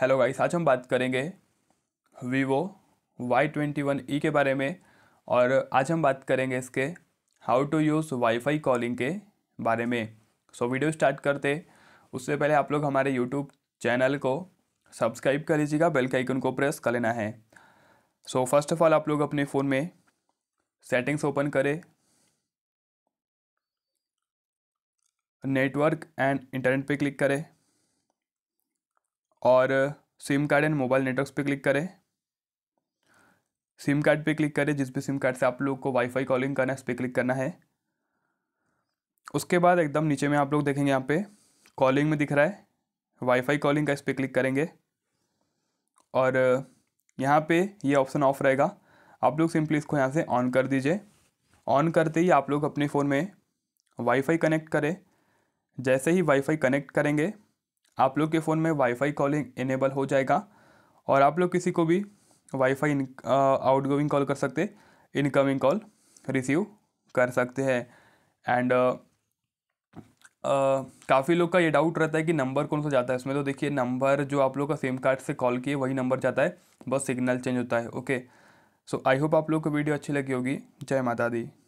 hello guys आज हम बात करेंगे Vivo Y twenty one e के बारे में और आज हम बात करेंगे इसके how to use WiFi calling के बारे में सो वीडियो स्टार्ट करते उससे पहले आप लोग हमारे यूट्यूब चैनल को सब्सक्राइब कर लीजिएगा बेल के आइकन को प्रेस कर लेना है सो फर्स्ट ऑफ ऑल आप लोग अपने फ़ोन में सेटिंग्स ओपन करें नेटवर्क एंड इंटरनेट पे क्लिक करें और SIM card and mobile networks पे क्लिक करें सिम कार्ड पे क्लिक करें जिस भी सिम कार्ड से आप लोग को वाईफाई कॉलिंग करना है उस पर क्लिक करना है उसके बाद एकदम नीचे में आप लोग देखेंगे यहाँ पे कॉलिंग में दिख रहा है वाईफाई कॉलिंग का इस पर क्लिक करेंगे और यहाँ पे ये ऑप्शन ऑफ रहेगा आप लोग सिंपली इसको यहाँ से ऑन कर दीजिए ऑन करते ही आप लोग अपने फ़ोन में वाईफाई कनेक्ट करें जैसे ही वाईफाई कनेक्ट करेंगे आप लोग के फ़ोन में वाईफाई कॉलिंग इनेबल हो जाएगा और आप लोग किसी को भी वाईफाई आउट गोइंग कॉल कर सकते इनकमिंग कॉल रिसीव कर सकते हैं एंड काफ़ी लोग का ये डाउट रहता है कि नंबर कौन सा जाता है इसमें तो देखिए नंबर जो आप लोग का सिम कार्ड से कॉल किए वही नंबर जाता है बस सिग्नल चेंज होता है ओके सो आई होप आप लोग को वीडियो अच्छी लगी होगी जय माता दी